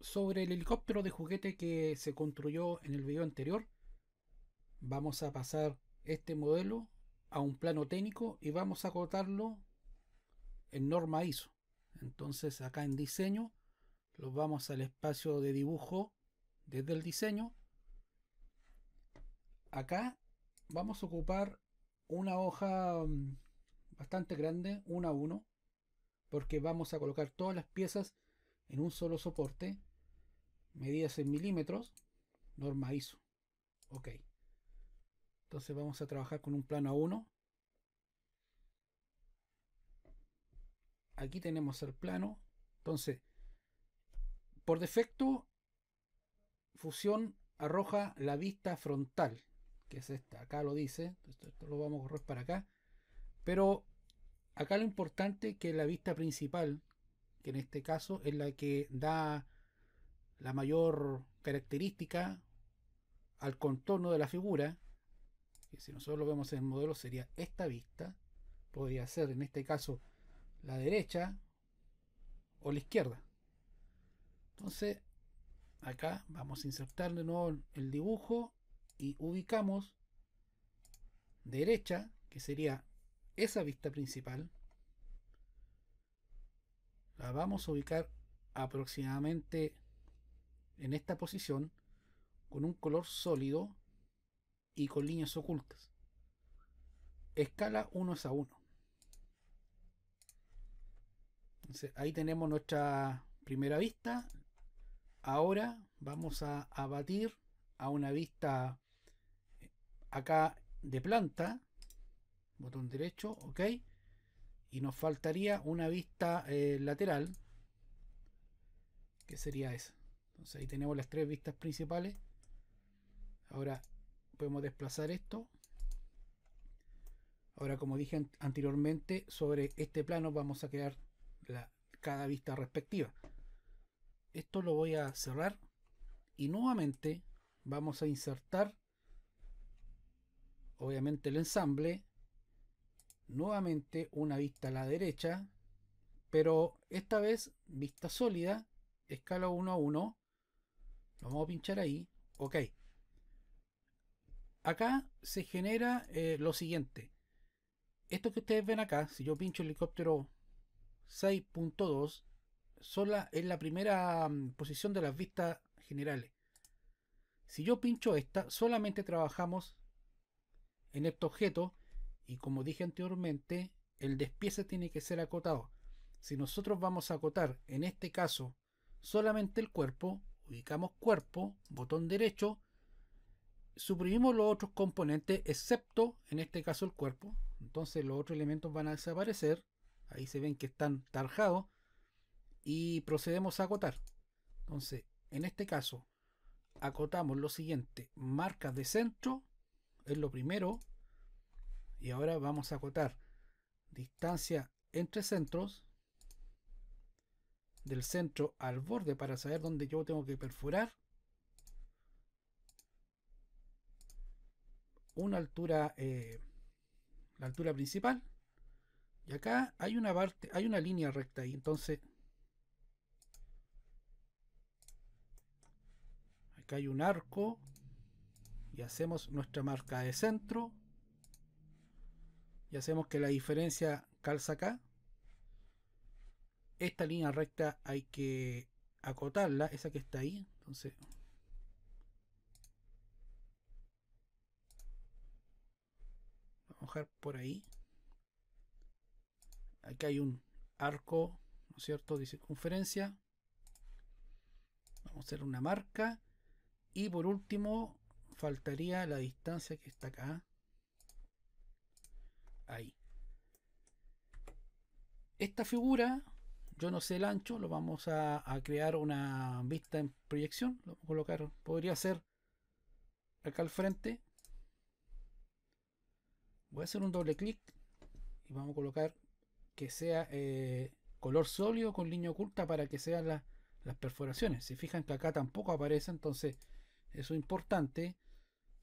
sobre el helicóptero de juguete que se construyó en el video anterior, vamos a pasar este modelo a un plano técnico y vamos a cortarlo en norma ISO. Entonces acá en diseño lo vamos al espacio de dibujo desde el diseño. Acá vamos a ocupar una hoja mm, bastante grande, una a uno, porque vamos a colocar todas las piezas en un solo soporte medidas en milímetros, norma ISO. Ok. Entonces vamos a trabajar con un plano a 1. Aquí tenemos el plano. Entonces, por defecto, fusión arroja la vista frontal, que es esta. Acá lo dice. Esto, lo vamos a correr para acá. Pero acá lo importante es que la vista principal, que en este caso es la que da la mayor característica al contorno de la figura, que si nosotros lo vemos en el modelo sería esta vista, podría ser en este caso la derecha o la izquierda. Entonces, acá vamos a insertar de nuevo el dibujo y ubicamos derecha, que sería esa vista principal. La vamos a ubicar aproximadamente en esta posición con un color sólido y con líneas ocultas. Escala 1 a 1. ahí tenemos nuestra primera vista. Ahora vamos a abatir a una vista acá de planta. Botón derecho, ok. Y nos faltaría una vista eh, lateral. Que sería esa ahí tenemos las tres vistas principales. Ahora podemos desplazar esto. Ahora, como dije anteriormente, sobre este plano vamos a crear cada vista respectiva. Esto lo voy a cerrar y nuevamente vamos a insertar obviamente el ensamble nuevamente una vista a la derecha pero esta vez vista sólida escala 1 a 1 Vamos a pinchar ahí. Ok. Acá se genera eh, lo siguiente. Esto que ustedes ven acá, si yo pincho helicóptero 6.2, sola es la primera mm, posición de las vistas generales. Si yo pincho esta, solamente trabajamos en este objeto y como dije anteriormente, el despiece tiene que ser acotado. Si nosotros vamos a acotar, en este caso, solamente el cuerpo, ubicamos cuerpo, botón derecho, suprimimos los otros componentes, excepto en este caso el cuerpo. Entonces los otros elementos van a desaparecer. Ahí se ven que están tarjados. Y procedemos a acotar. Entonces, en este caso, acotamos lo siguiente. marca de centro es lo primero. Y ahora vamos a acotar distancia entre centros del centro al borde para saber dónde yo tengo que perforar. Una altura, eh, la altura principal. Y acá hay una parte, hay una línea recta y entonces acá hay un arco y hacemos nuestra marca de centro y hacemos que la diferencia calza acá esta línea recta hay que acotarla, esa que está ahí. Entonces, vamos a dejar por ahí. Aquí hay un arco, ¿no es cierto?, de circunferencia. Vamos a hacer una marca. Y por último, faltaría la distancia que está acá. Ahí. Esta figura yo no sé el ancho, lo vamos a, crear una vista en proyección, lo colocar, podría ser acá al frente. Voy a hacer un doble clic y vamos a colocar que sea eh, color sólido con línea oculta para que sean las perforaciones. Si fijan que acá tampoco aparece, entonces eso es importante.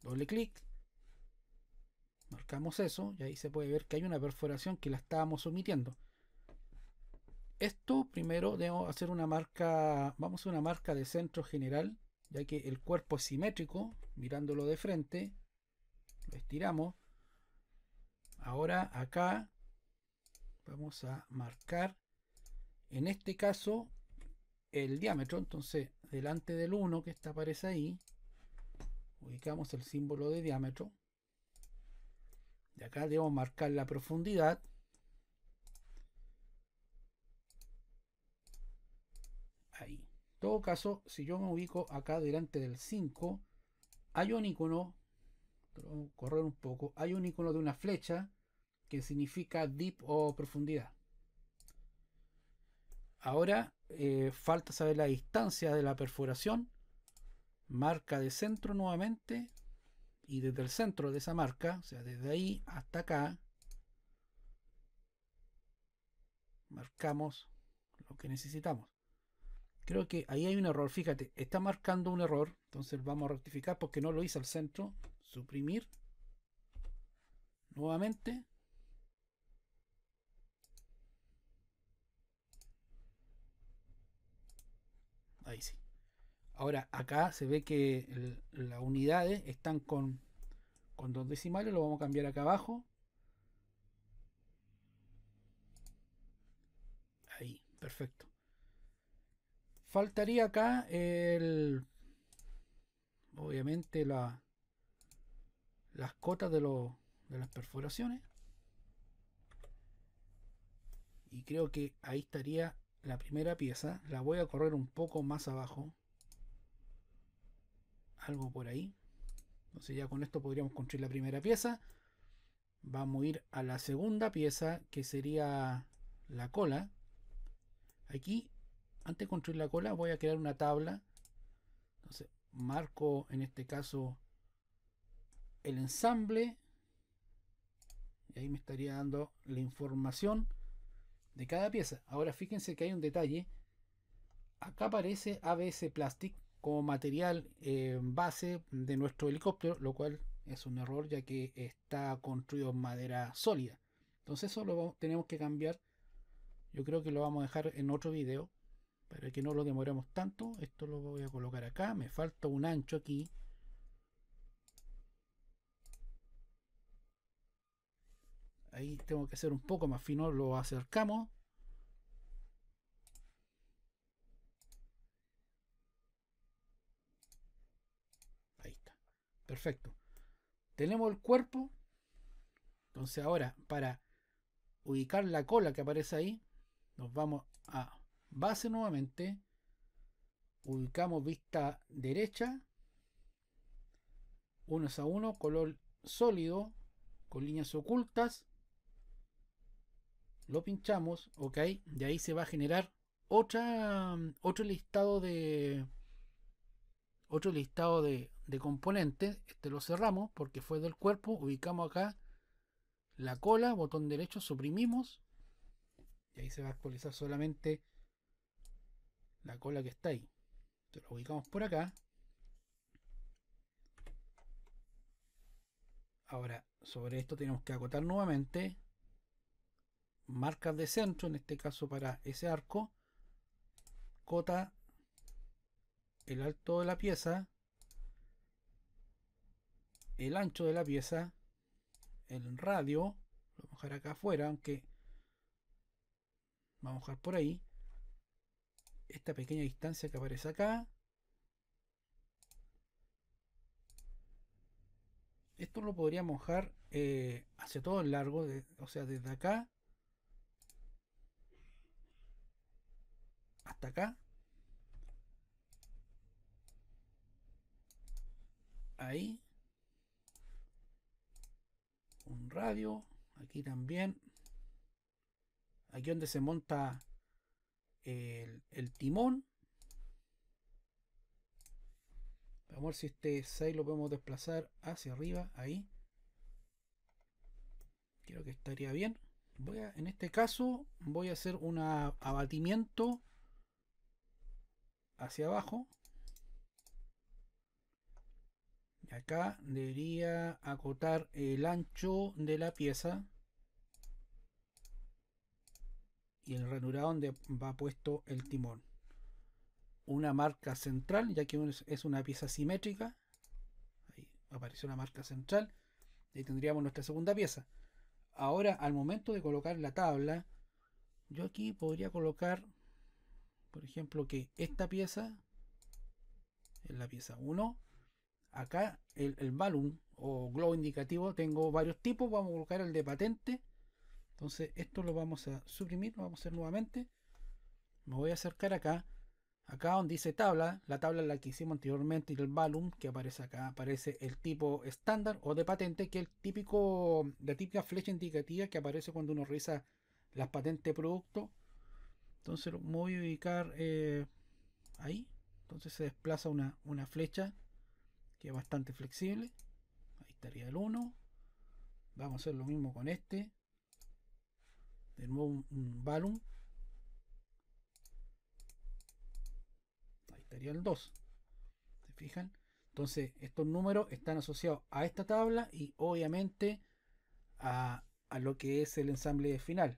Doble clic, marcamos eso y ahí se puede ver que hay una perforación que la estábamos omitiendo. Esto primero debemos hacer una marca, vamos a una marca de centro general, ya que el cuerpo es simétrico, mirándolo de frente, lo estiramos. Ahora acá vamos a marcar, en este caso, el diámetro. Entonces, delante del 1 que está, aparece ahí, ubicamos el símbolo de diámetro. De acá debemos marcar la profundidad. todo caso, si yo me ubico acá delante del 5, hay un icono, correr un poco, hay un icono de una flecha que significa deep o profundidad. Ahora eh, falta saber la distancia de la perforación, marca de centro nuevamente y desde el centro de esa marca, o sea, desde ahí hasta acá, marcamos lo que necesitamos. Creo que ahí hay un error, fíjate, está marcando un error, entonces vamos a rectificar porque no lo hice al centro, suprimir, nuevamente, ahí sí. Ahora acá se ve que las unidades están con, con dos decimales, lo vamos a cambiar acá abajo. Ahí, perfecto faltaría acá el obviamente la, las cotas de, de las perforaciones y creo que ahí estaría la primera pieza la voy a correr un poco más abajo algo por ahí entonces ya con esto podríamos construir la primera pieza vamos a ir a la segunda pieza que sería la cola aquí antes de construir la cola voy a crear una tabla. Entonces marco en este caso el ensamble. Y ahí me estaría dando la información de cada pieza. Ahora fíjense que hay un detalle. Acá aparece ABS Plastic como material eh, base de nuestro helicóptero, lo cual es un error ya que está construido en madera sólida. Entonces eso lo tenemos que cambiar. Yo creo que lo vamos a dejar en otro video para que no lo demoremos tanto esto lo voy a colocar acá me falta un ancho aquí ahí tengo que hacer un poco más fino lo acercamos ahí está perfecto tenemos el cuerpo entonces ahora para ubicar la cola que aparece ahí nos vamos a Base nuevamente. Ubicamos vista derecha. Unos a uno. Color sólido. Con líneas ocultas. Lo pinchamos. Ok. De ahí se va a generar otra, mm, otro listado de. Otro listado de, de componentes. Este lo cerramos porque fue del cuerpo. Ubicamos acá la cola, botón derecho, suprimimos. Y ahí se va a actualizar solamente la cola que está ahí. Te lo ubicamos por acá. Ahora, sobre esto tenemos que acotar nuevamente marcas de centro, en este caso para ese arco, cota el alto de la pieza, el ancho de la pieza, el radio, lo vamos a dejar acá afuera, aunque vamos a dejar por ahí, esta pequeña distancia que aparece acá. Esto lo podría mojar eh, hacia todo el largo, de, o sea, desde acá hasta acá. Ahí. Un radio. Aquí también. Aquí donde se monta el, timón. Vamos a ver si este 6 lo podemos desplazar hacia arriba, ahí. Creo que estaría bien. Voy en este caso voy a hacer un abatimiento hacia abajo. Y acá debería acotar el ancho de la pieza. y el ranura donde va puesto el timón. Una marca central, ya que es una pieza simétrica. Ahí apareció una marca central. Y ahí tendríamos nuestra segunda pieza. Ahora, al momento de colocar la tabla, yo aquí podría colocar, por ejemplo, que esta pieza es la pieza 1. Acá el, balón o globo indicativo, tengo varios tipos. Vamos a colocar el de patente entonces esto lo vamos a suprimir lo vamos a hacer nuevamente me voy a acercar acá acá donde dice tabla la tabla la que hicimos anteriormente y el volume que aparece acá aparece el tipo estándar o de patente que es el típico la típica flecha indicativa que aparece cuando uno revisa las patentes de producto entonces me voy a ubicar eh, ahí entonces se desplaza una, una flecha que es bastante flexible ahí estaría el 1 vamos a hacer lo mismo con este de nuevo un, volume Ahí estaría el 2. ¿Se fijan? Entonces, estos números están asociados a esta tabla y obviamente a, a lo que es el ensamble final.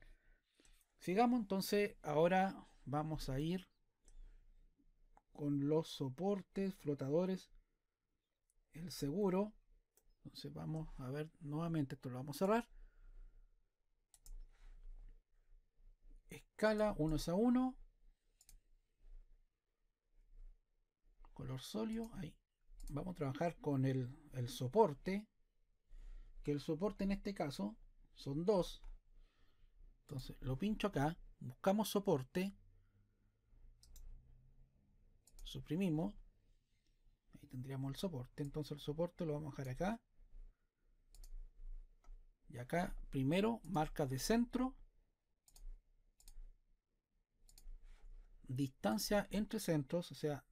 Sigamos, entonces, ahora vamos a ir con los soportes, flotadores, el seguro. Entonces vamos a ver nuevamente, esto lo vamos a cerrar. escala, es a uno. Color sólido, ahí. Vamos a trabajar con el, el soporte. Que el soporte en este caso son dos. Entonces lo pincho acá. Buscamos soporte. Suprimimos. Ahí tendríamos el soporte. Entonces el soporte lo vamos a dejar acá. Y acá primero marca de centro distancia entre centros, o sea,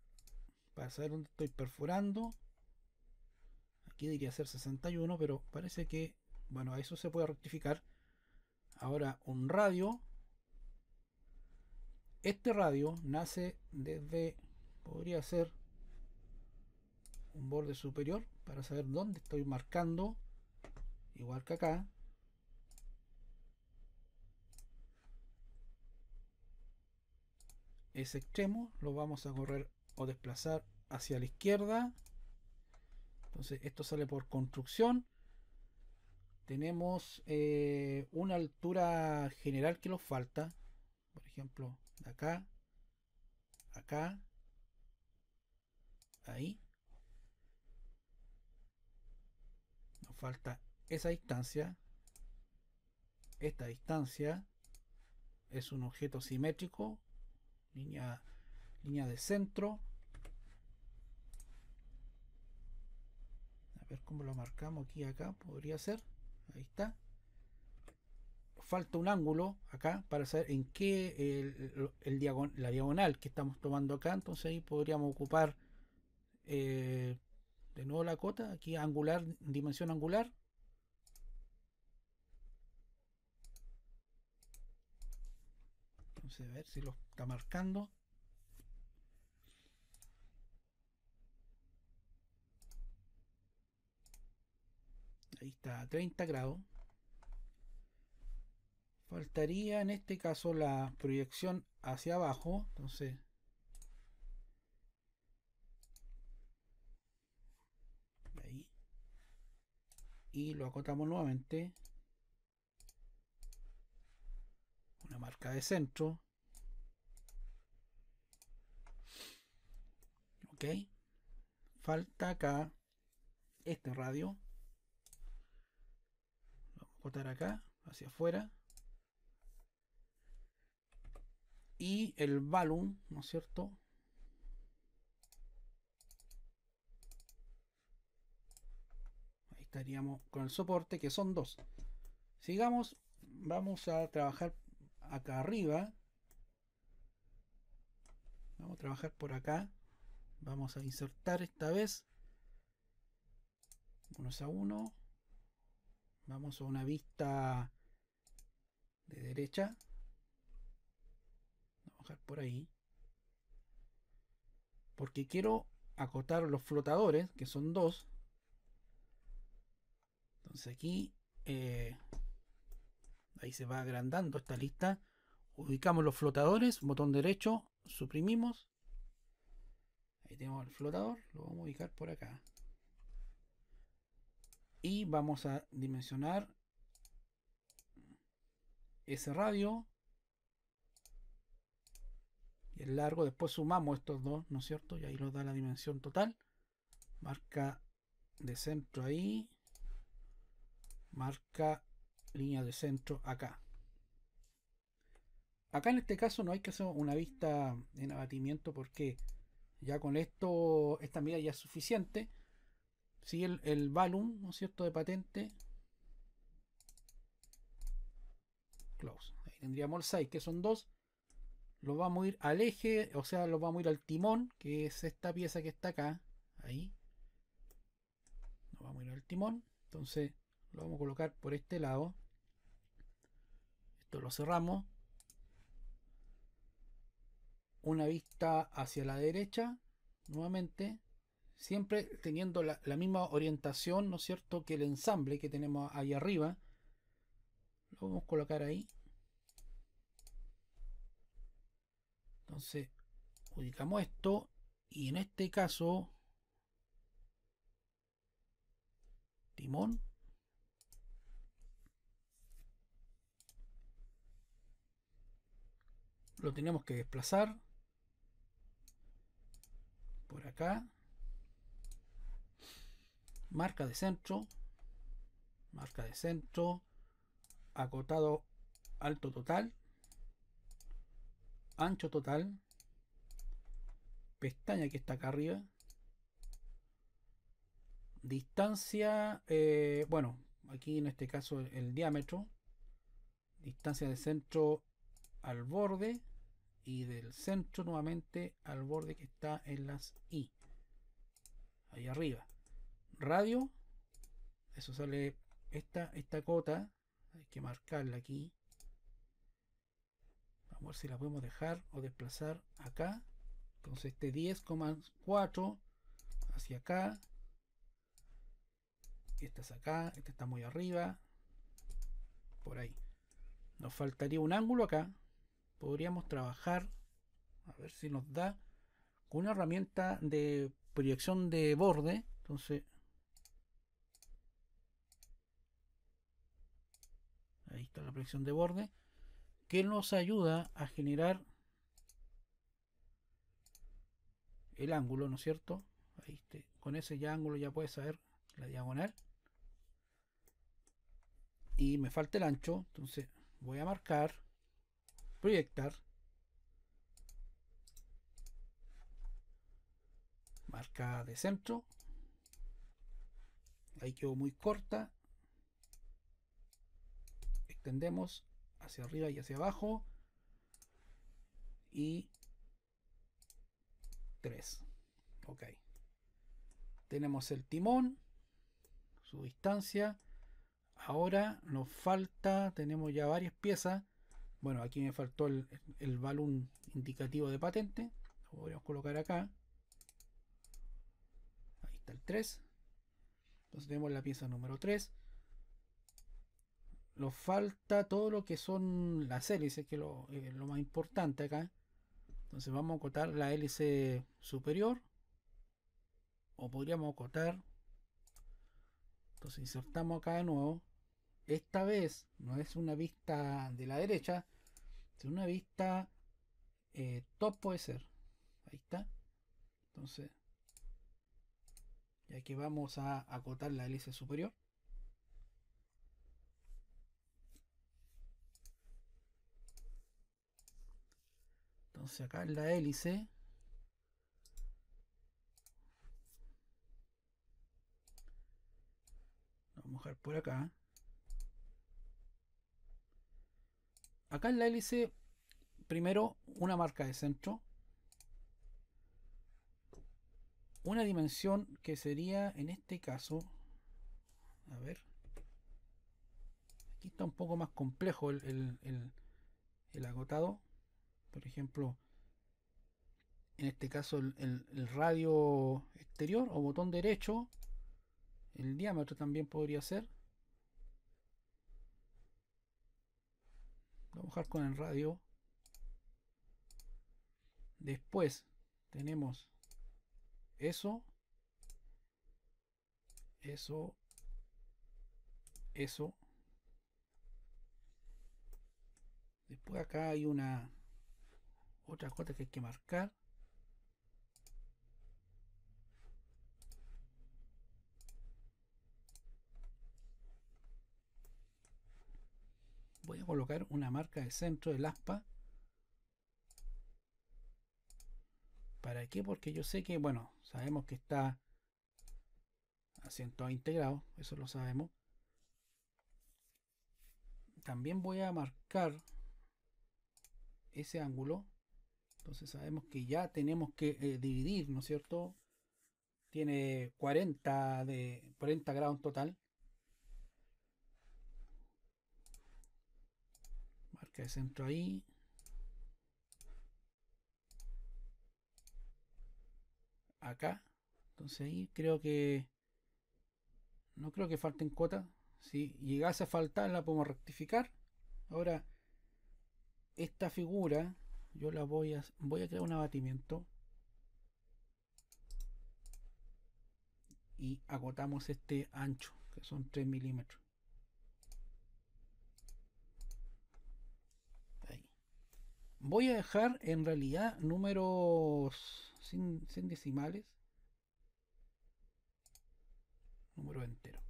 para saber dónde estoy perforando, aquí diría ser 61, pero parece que, bueno, a eso se puede rectificar. Ahora, un radio. Este radio nace desde, podría ser un borde superior, para saber dónde estoy marcando, igual que acá. ese extremo lo vamos a correr o desplazar hacia la izquierda entonces esto sale por construcción tenemos eh, una altura general que nos falta por ejemplo acá acá ahí nos falta esa distancia esta distancia es un objeto simétrico línea, de centro. A ver cómo lo marcamos aquí, acá, podría ser. Ahí está. Falta un ángulo acá para saber en qué el, la diagonal que estamos tomando acá. Entonces ahí podríamos ocupar eh, de nuevo la cota. Aquí angular, dimensión angular. a ver si lo está marcando. Ahí está, a 30 grados. Faltaría en este caso la proyección hacia abajo. Entonces, ahí. Y lo acotamos nuevamente. Una marca de centro. Ok. Falta acá este radio. vamos a cortar acá, hacia afuera. Y el balón ¿no es cierto? Ahí estaríamos con el soporte, que son dos. Sigamos, vamos a trabajar acá arriba. Vamos a trabajar por acá. Vamos a insertar esta vez. Unos a uno. Vamos a una vista de derecha. Vamos a bajar por ahí. Porque quiero acotar los flotadores, que son dos. Entonces aquí, eh, ahí se va agrandando esta lista. Ubicamos los flotadores, botón derecho, suprimimos. Ahí tenemos el flotador, lo vamos a ubicar por acá. Y vamos a dimensionar ese radio y el largo. Después sumamos estos dos, ¿no es cierto? Y ahí nos da la dimensión total. Marca de centro ahí. Marca línea de centro acá. Acá en este caso no hay que hacer una vista en abatimiento porque ya con esto, esta medida ya es suficiente. Sigue el, el valum, ¿no es cierto?, de patente. Close. Ahí tendríamos el 6, que son dos. Lo vamos a ir al eje, o sea, lo vamos a ir al timón, que es esta pieza que está acá. Ahí. Nos vamos a ir al timón. Entonces, lo vamos a colocar por este lado. Esto lo cerramos una vista hacia la derecha, nuevamente, siempre teniendo la, misma orientación, ¿no es cierto?, que el ensamble que tenemos ahí arriba. Lo vamos a colocar ahí. Entonces, ubicamos esto y en este caso, timón. Lo tenemos que desplazar Marca de centro. Marca de centro. Acotado alto total. Ancho total. Pestaña que está acá arriba. Distancia. Eh, bueno, aquí en este caso el diámetro. Distancia de centro al borde y del centro nuevamente al borde que está en las I. Ahí arriba. Radio. Eso sale esta, esta cota. Hay que marcarla aquí. Vamos a ver si la podemos dejar o desplazar acá. Entonces este 10,4 hacia acá. Esta es acá. Esta está muy arriba. Por ahí. Nos faltaría un ángulo acá podríamos trabajar, a ver si nos da, con una herramienta de proyección de borde. Entonces, ahí está la proyección de borde, que nos ayuda a generar el ángulo, ¿no es cierto? Ahí está. Con ese ya ángulo ya puedes saber la diagonal. Y me falta el ancho, entonces voy a marcar proyectar, marca de centro, ahí quedó muy corta, extendemos hacia arriba y hacia abajo, y 3, ok, tenemos el timón, su distancia, ahora nos falta, tenemos ya varias piezas, bueno, aquí me faltó el, el balón indicativo de patente. Lo podríamos colocar acá. Ahí está el 3. Entonces tenemos la pieza número 3. Nos falta todo lo que son las hélices, que es lo, eh, lo más importante acá. Entonces vamos a cortar la hélice superior. O podríamos cortar Entonces insertamos acá de nuevo esta vez no es una vista de la derecha, es una vista eh, top puede ser. Ahí está. Entonces, ya que vamos a acotar la hélice superior. Entonces acá en la hélice vamos a dejar por acá acá en la hélice, primero una marca de centro, una dimensión que sería en este caso, a ver, aquí está un poco más complejo el, el agotado, por ejemplo, en este caso el radio exterior o botón derecho, el diámetro también podría ser, Vamos a con el radio. Después tenemos eso. Eso. Eso. Después acá hay una otra cosa que hay que marcar. voy a colocar una marca de centro del aspa ¿para qué? porque yo sé que bueno sabemos que está a 120 grados. eso lo sabemos también voy a marcar ese ángulo entonces sabemos que ya tenemos que eh, dividir ¿no es cierto? tiene 40 de 40 grados en total centro ahí. Acá. Entonces ahí creo que... No creo que falten cuotas. Si llegase a faltar la podemos rectificar. Ahora, esta figura yo la voy a... Voy a crear un abatimiento. Y agotamos este ancho, que son 3 milímetros. Voy a dejar en realidad números sin, decimales. Número entero.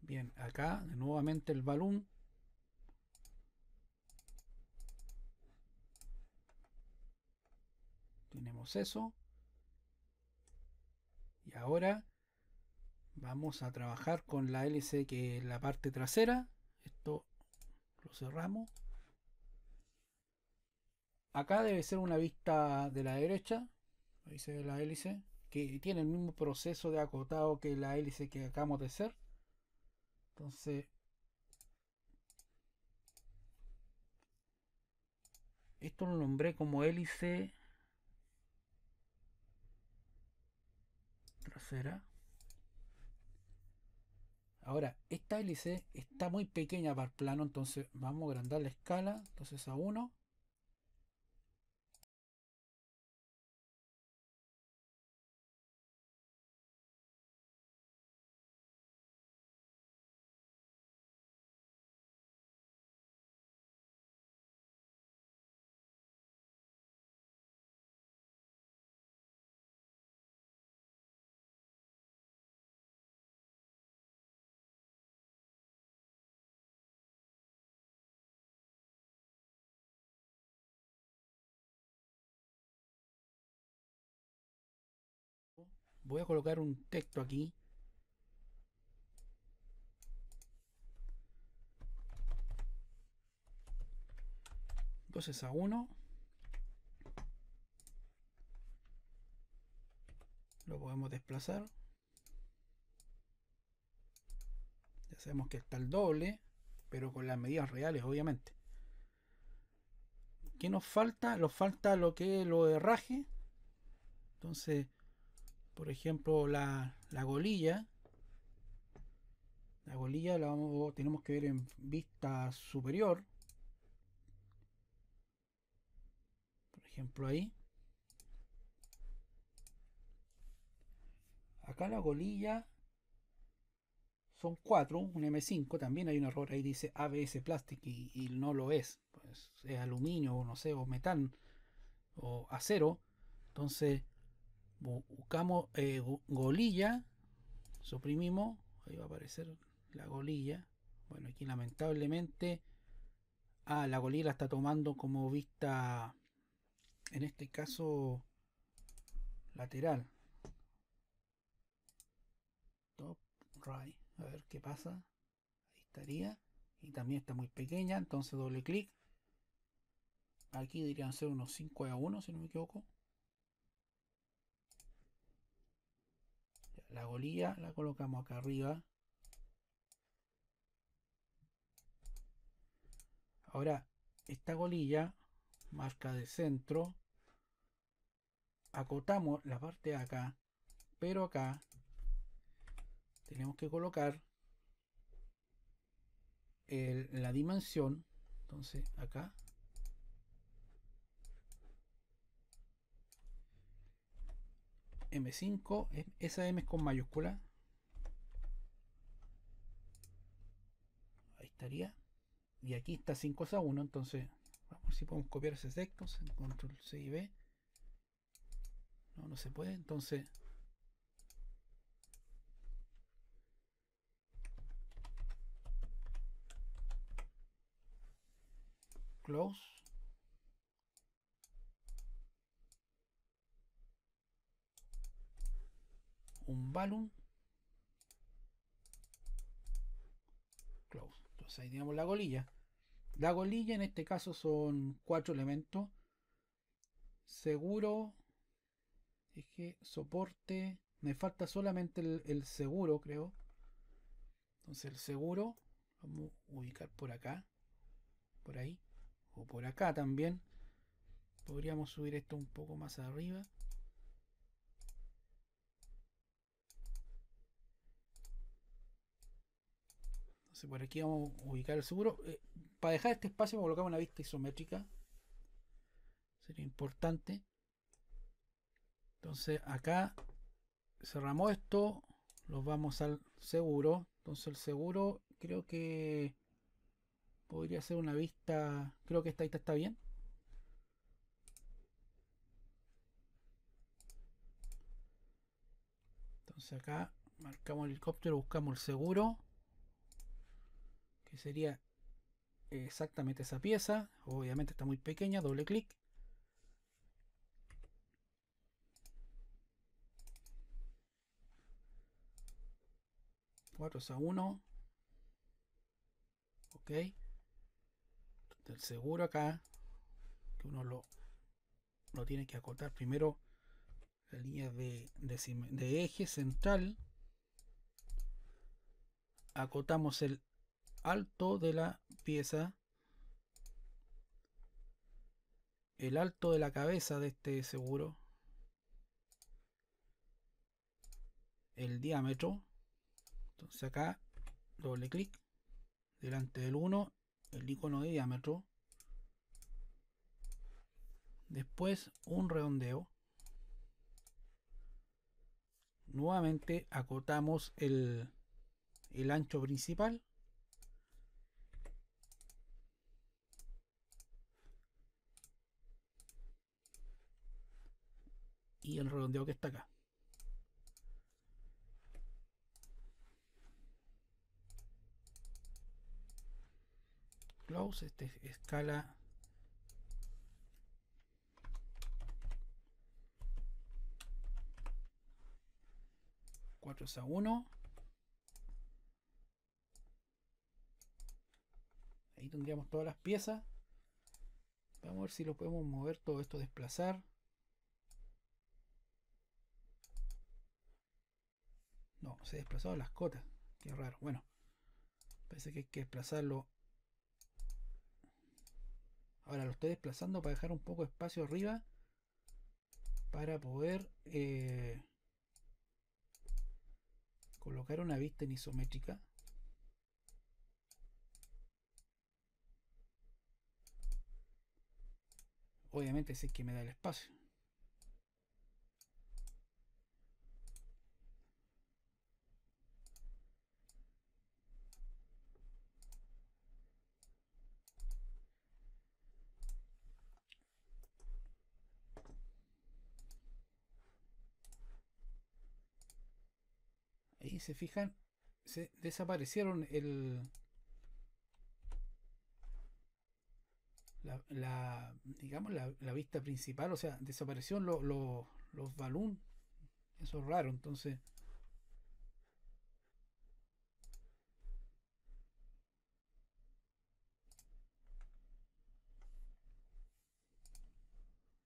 Bien, acá nuevamente el balón. Tenemos eso. Y ahora vamos a trabajar con la LC que es la parte trasera. Esto lo cerramos. Acá debe ser una vista de la derecha. Ahí se ve la hélice. Que tiene el mismo proceso de acotado que la hélice que acabamos de hacer. Entonces. Esto lo nombré como hélice trasera. Ahora, esta hélice está muy pequeña para el plano, entonces vamos a agrandar la escala, entonces a 1. voy a colocar un texto aquí entonces a 1 lo podemos desplazar ya sabemos que está el doble pero con las medidas reales obviamente ¿qué nos falta? nos falta lo que es lo de raje entonces por ejemplo la, la golilla la golilla la vamos, tenemos que ver en vista superior por ejemplo ahí acá la golilla son 4, un M5, también hay un error ahí, dice ABS Plastic y, no lo es, pues es aluminio o no sé, o metal o acero, entonces buscamos eh, golilla suprimimos ahí va a aparecer la golilla bueno aquí lamentablemente ah, la golilla está tomando como vista en este caso lateral top right a ver qué pasa ahí estaría y también está muy pequeña entonces doble clic aquí dirían ser unos 5 a 1 si no me equivoco la golilla la colocamos acá arriba. Ahora, esta golilla, marca de centro, acotamos la parte de acá, pero acá tenemos que colocar la dimensión. Entonces, acá M5, esa M es con mayúscula. Ahí estaría. Y aquí está 5 a 1, entonces vamos si podemos copiar ese texto, control C y B. No, no se puede, entonces close un balloon close. Entonces ahí tenemos la golilla. La golilla en este caso son cuatro elementos. Seguro, es soporte, me falta solamente el, el seguro creo. Entonces el seguro, vamos a ubicar por acá, por ahí, o por acá también. Podríamos subir esto un poco más arriba. por aquí vamos a ubicar el seguro. Eh, para dejar este espacio vamos a una vista isométrica. Sería importante. Entonces acá cerramos esto. Los vamos al seguro. Entonces el seguro creo que podría ser una vista. Creo que esta vista está bien. Entonces acá marcamos el helicóptero, buscamos el seguro que sería exactamente esa pieza. Obviamente está muy pequeña, doble clic. Cuatro a 1. Ok. El seguro acá, que uno lo, tiene que acotar primero la línea de eje central. Acotamos el alto de la pieza, el alto de la cabeza de este seguro, el diámetro. Entonces acá doble clic, delante del 1, el icono de diámetro. Después un redondeo. Nuevamente acotamos el, el ancho principal y el redondeo que está acá. Close, este escala 4 a uno. Ahí tendríamos todas las piezas. Vamos a ver si lo podemos mover todo esto, desplazar. No, se desplazaron las cotas. Qué raro. Bueno, parece que hay que desplazarlo. Ahora lo estoy desplazando para dejar un poco de espacio arriba. Para poder eh, colocar una vista en isométrica. Obviamente si es que me da el espacio. y se fijan, se desaparecieron el... La, digamos la, la, vista principal, o sea, desaparecieron los los balloons. Eso es raro, entonces...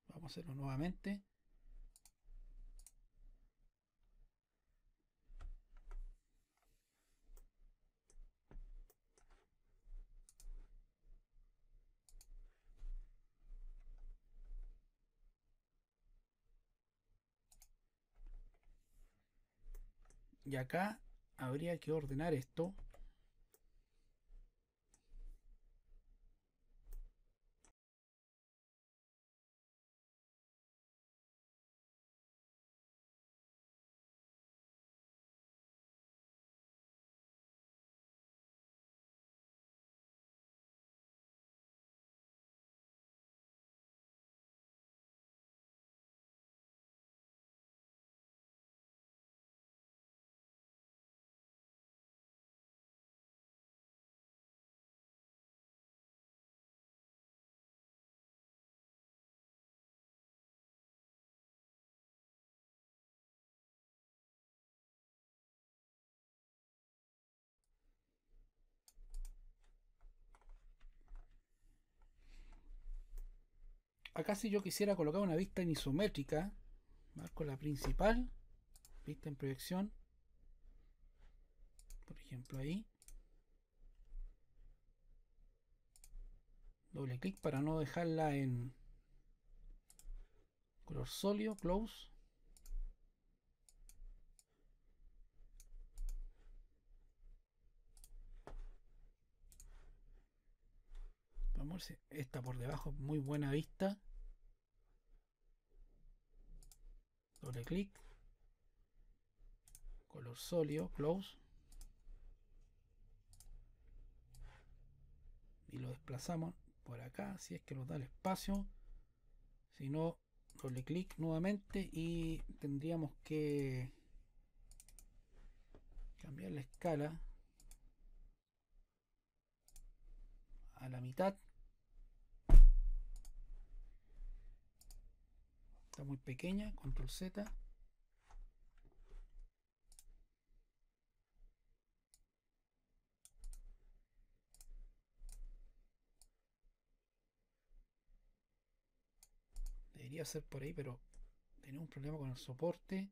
Vamos a hacerlo nuevamente. acá habría que ordenar esto acá si yo quisiera colocar una vista en isométrica, marco la principal, vista en proyección, por ejemplo ahí, doble clic para no dejarla en color sólido, close, Esta por debajo, muy buena vista. Doble clic. Color sólido, close. Y lo desplazamos por acá, si es que nos da el espacio. Si no, doble clic nuevamente y tendríamos que cambiar la escala a la mitad está muy pequeña, control Z. Debería ser por ahí, pero tenemos un problema con el soporte.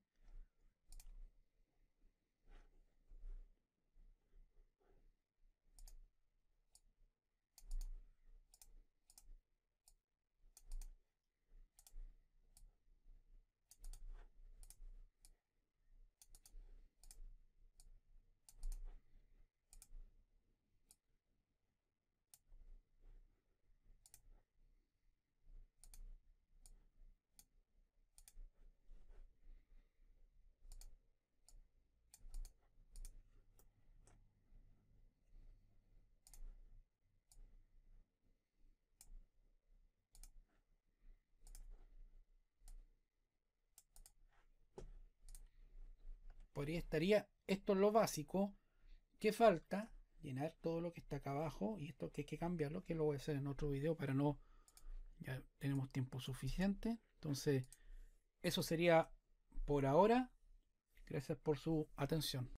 podría, estaría, esto es lo básico, que falta llenar todo lo que está acá abajo y esto que hay que cambiarlo, que lo voy a hacer en otro video para no, ya tenemos tiempo suficiente. Entonces, eso sería por ahora. Gracias por su atención.